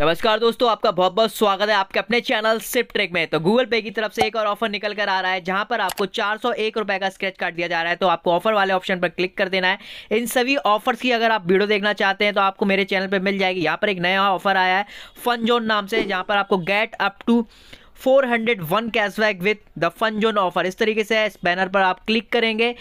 नमस्कार दोस्तों आपका बहुत बहुत स्वागत है आपके अपने चैनल सिप ट्रेक में तो गूगल पे की तरफ से एक और ऑफर निकल कर आ रहा है जहां पर आपको चार सौ एक रुपए का स्क्रेच कार्ड दिया जा रहा है तो आपको ऑफर वाले ऑप्शन पर क्लिक कर देना है इन सभी ऑफर्स की अगर आप वीडियो देखना चाहते हैं तो आपको मेरे चैनल पर मिल जाएगी यहाँ पर एक नया ऑफर आया है फन जोन नाम से जहाँ पर आपको get up to four hundred one cashback with the fun zone offer इस तरीके से इस बैनर पर आप क्लिक करेंगे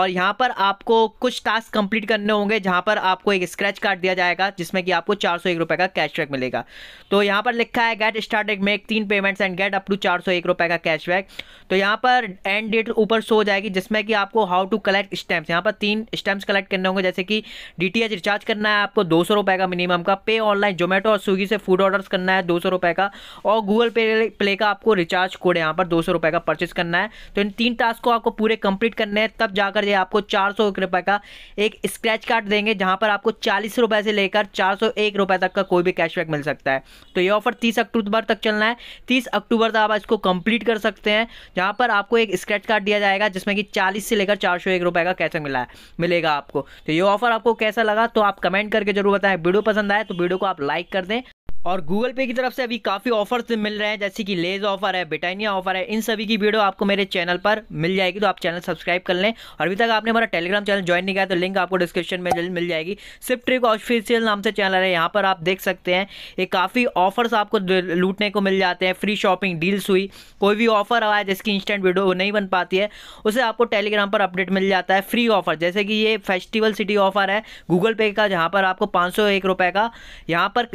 और यहाँ पर आपको कुछ टास्क कंप्लीट करने होंगे जहाँ पर आपको एक स्क्रैच कार्ड दिया जाएगा जिसमें कि आपको चार सौ एक रुपये का कैशबैक मिलेगा तो यहाँ पर लिखा है गेट स्टार्ट स्टार्टेड मेक तीन payments and get up to चार सौ एक रुपये का कैशबैक तो यहाँ पर एंड डेट ऊपर शो हो जाएगी जिसमें कि आपको हाउ टू कलेक्ट स्टैम्प्स यहाँ पर तीन स्टैम्प्स कलेक्ट करने होंगे जैसे कि डी रिचार्ज करना है आपको दो सौ का मिनिमम का पे ऑनलाइन जोमेटो और स्विगी से फूड ऑर्डर्स करना है दो सौ का और गूगल पे प्ले का का आपको रिचार्ज कोड यहाँ पर दो सौ का परचेज करना है तो इन तीन टास्क को आपको पूरे कंप्लीट करने हैं तब जाकर ये आपको चार सौ रुपये का एक स्क्रैच कार्ड देंगे जहाँ पर आपको चालीस रुपये से लेकर चार सौ एक रुपये तक का कोई भी कैशबैक मिल सकता है तो ये ऑफर तीस अक्टूबर तक चलना है तीस अक्टूबर तक आप इसको कंप्लीट कर सकते हैं जहाँ पर आपको एक स्क्रैच कार्ड दिया जाएगा जिसमें कि चालीस से लेकर चार सौ का कैसे मिला है मिलेगा आपको तो ये ऑफर आपको कैसा लगा तो आप कमेंट करके जरूर बताएं वीडियो पसंद आए तो वीडियो को आप लाइक कर दें और गूगल पे की तरफ से अभी काफ़ी ऑफर्स मिल रहे हैं जैसे कि लेज ऑफर है ब्रिटानिया ऑफर है इन सभी की वीडियो आपको मेरे चैनल पर मिल जाएगी तो आप चैनल सब्सक्राइब कर लें और अभी तक आपने हमारा टेलीग्राम चैनल ज्वाइन नहीं किया तो लिंक आपको डिस्क्रिप्शन में जल्द मिल जाएगी सिप ट्रिक ऑफिशियल नाम से चैनल है यहाँ पर आप देख सकते हैं ये काफ़ी ऑफर्स आपको लूटने को मिल जाते हैं फ्री शॉपिंग डील्स हुई कोई भी ऑफर आया जिसकी इंस्टेंट वीडियो नहीं बन पाती है उसे आपको टेलीग्राम पर अपडेट मिल जाता है फ्री ऑफर जैसे कि ये फेस्टिवल सिटी ऑफर है गूगल पे का जहाँ पर आपको पाँच सौ का यहाँ पर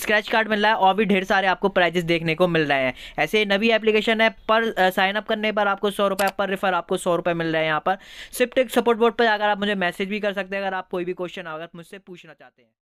स्क्रैच गिफ्ट कार्ड मिल रहा है और भी ढेर सारे आपको प्राइजेस देखने को मिल रहे हैं ऐसे नवी एप्लीकेशन है पर साइन अप करने पर आपको सौ रुपये पर रिफर आपको सौ रुपये मिल रहे हैं यहाँ पर स्विफ्ट सपोर्ट बोर्ड पर अगर आप मुझे मैसेज भी कर सकते हैं अगर आप कोई भी क्वेश्चन अगर मुझसे पूछना चाहते हैं